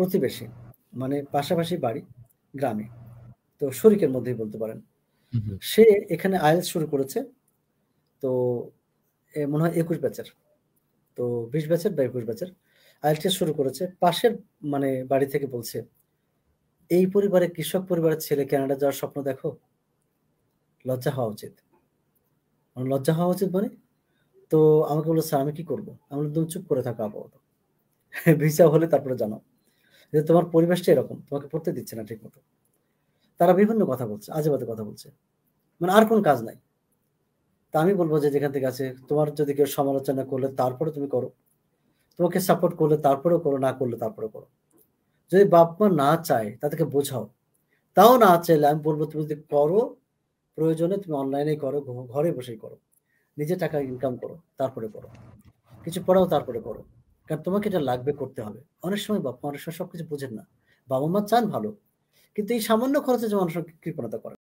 প্রতিবেশী মানে পাশাপাশি বাড়ি গ্রামে তো শরিকের মধ্যেই বলতে পারেন সে এখানে আয়েলস শুরু করেছে তো মনে হয় একুশ ব্যাচের তো বিশ ব্যাচের বা একুশ ব্যাচের আয়েলস শুরু করেছে পাশের মানে বাড়ি থেকে বলছে এই পরিবারে কৃষক পরিবারের ছেলে কানাডা যাওয়ার স্বপ্ন দেখো লজ্জা হওয়া উচিত মানে লজ্জা হওয়া উচিত মানে তো আমাকে বললো স্যার আমি কি করবো আমি তুমি চুপ করে থাকো আপাতত ভিসা হলে তারপরে জানাও যে তোমার পরিবেশটা এরকম তোমাকে পড়তে দিচ্ছে না ঠিক মতো তারা বিভিন্ন কথা বলছে আজেবাজে কথা বলছে মানে আর কোন কাজ নাই তা আমি বলবো যে যেখান থেকে আছে তোমার যদি কেউ সমালোচনা করলে তারপরে তুমি করো তোমাকে সাপোর্ট করলে তারপরেও করো না করলে তারপরে করো যদি বাপ মা না চায় তাদেরকে বোঝাও তাও না চাইলে আমি বলবো তুমি যদি করো প্রয়োজনে তুমি অনলাইনে করো ঘরে বসেই করো নিজে টাকা ইনকাম করো তারপরে করো কিছু পড়াও তারপরে করো কারণ তোমাকে এটা লাগবে করতে হবে অনেক সময় বাবা অনেক সময় সবকিছু বোঝেন না বাবা মা চান ভালো কিন্তু এই সামান্য খরচে যে মানুষ কৃপণতা করে